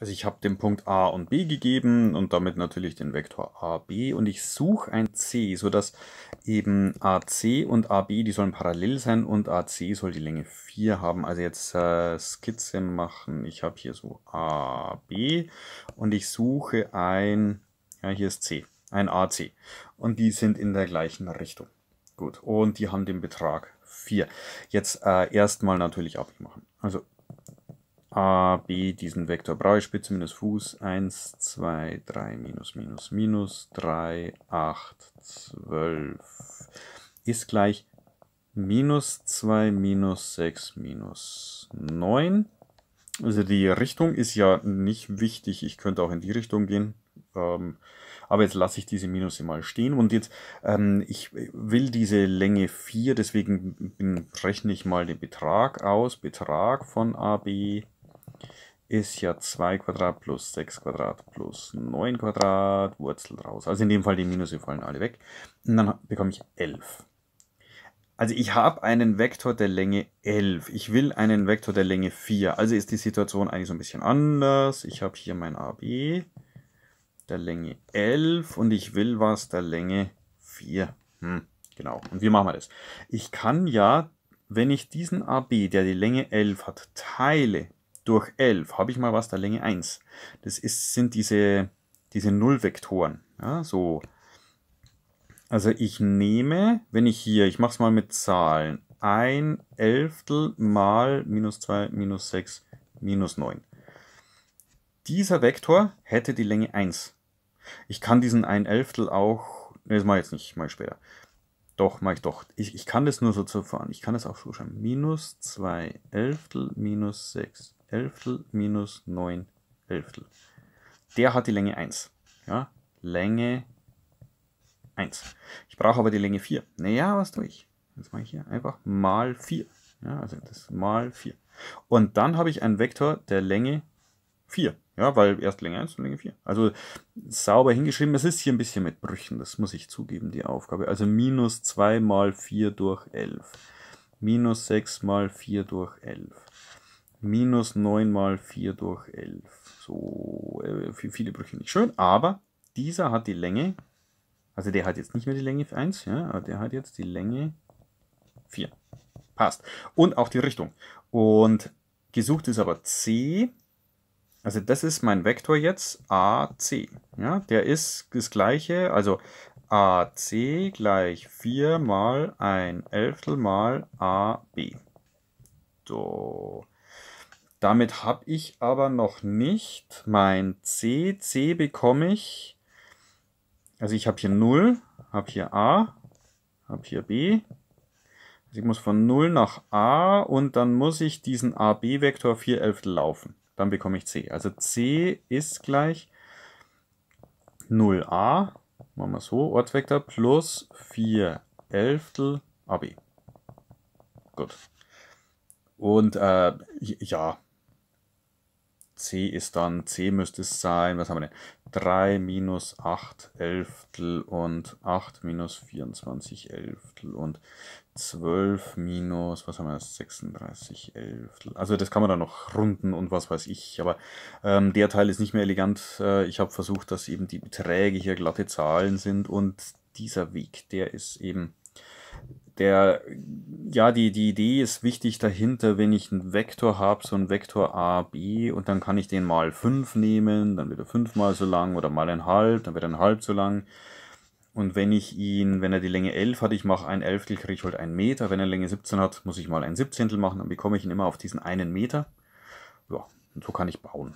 Also ich habe den Punkt A und B gegeben und damit natürlich den Vektor AB und ich suche ein C, sodass eben AC und AB, die sollen parallel sein und AC soll die Länge 4 haben. Also jetzt äh, Skizze machen. Ich habe hier so AB und ich suche ein, ja hier ist C, ein AC und die sind in der gleichen Richtung. Gut, und die haben den Betrag 4. Jetzt äh, erstmal natürlich AB Also a, b, diesen Vektor brauche ich, Spitze minus Fuß, 1, 2, 3, minus, minus, minus, 3, 8, 12, ist gleich minus 2, minus 6, minus 9. Also die Richtung ist ja nicht wichtig, ich könnte auch in die Richtung gehen. Ähm, aber jetzt lasse ich diese Minus mal stehen und jetzt, ähm, ich will diese Länge 4, deswegen rechne ich mal den Betrag aus. Betrag von AB ist ja 2 Quadrat plus 6 Quadrat plus 9 Quadrat, Wurzel raus. Also in dem Fall die Minus, die fallen alle weg. Und dann bekomme ich 11. Also ich habe einen Vektor der Länge 11. Ich will einen Vektor der Länge 4. Also ist die Situation eigentlich so ein bisschen anders. Ich habe hier mein AB der Länge 11 und ich will was der Länge 4. Hm, genau. Und wie machen wir das? Ich kann ja, wenn ich diesen AB, der die Länge 11 hat, teile durch 11 habe ich mal was der Länge 1. Das ist, sind diese, diese Nullvektoren. Ja, so. Also ich nehme, wenn ich hier, ich mache es mal mit Zahlen, 1 Elftel mal minus 2, minus 6, minus 9. Dieser Vektor hätte die Länge 1. Ich kann diesen 1 Elftel auch, ne, das mache ich jetzt nicht, mache ich später. Doch, mache ich doch. Ich, ich kann das nur so zu fahren. Ich kann das auch so schreiben. Minus 2 Elftel minus 6 Elftel minus 9 Elftel. Der hat die Länge 1. Ja? Länge 1. Ich brauche aber die Länge 4. Naja, was tue ich? Jetzt mache ich hier einfach mal 4. Ja, also das mal 4. Und dann habe ich einen Vektor der Länge 4. Ja, weil erst Länge 1 und Länge 4. Also sauber hingeschrieben. Es ist hier ein bisschen mit Brüchen, das muss ich zugeben, die Aufgabe. Also minus 2 mal 4 durch 11. Minus 6 mal 4 durch 11 minus 9 mal 4 durch 11. So, äh, viele Brüche nicht schön, aber dieser hat die Länge, also der hat jetzt nicht mehr die Länge 1, ja, aber der hat jetzt die Länge 4. Passt. Und auch die Richtung. Und gesucht ist aber C. Also das ist mein Vektor jetzt, AC. Ja, der ist das gleiche, also AC gleich 4 mal ein Elftel mal AB. So. Damit habe ich aber noch nicht mein C. C bekomme ich. Also ich habe hier 0, habe hier A, habe hier B. Also ich muss von 0 nach A und dann muss ich diesen AB-Vektor 4 Elftel laufen. Dann bekomme ich C. Also C ist gleich 0a, machen wir so, Ortsvektor, plus 4 Elftel AB. Gut. Und äh, ja, C ist dann, C müsste es sein, was haben wir denn? 3 minus 8 Elftel und 8 minus 24 Elftel und 12 minus, was haben wir, 36 Elftel. Also das kann man dann noch runden und was weiß ich, aber ähm, der Teil ist nicht mehr elegant. Äh, ich habe versucht, dass eben die Beträge hier glatte Zahlen sind und dieser Weg, der ist eben der, ja, die, die Idee ist wichtig dahinter, wenn ich einen Vektor habe, so einen Vektor A, B, und dann kann ich den mal 5 nehmen, dann wird er 5 mal so lang oder mal ein halb, dann wird er ein halb so lang. Und wenn ich ihn, wenn er die Länge 11 hat, ich mache ein Elftel, kriege ich halt einen Meter. Wenn er Länge 17 hat, muss ich mal ein Siebzehntel machen, dann bekomme ich ihn immer auf diesen einen Meter. Ja, und so kann ich bauen.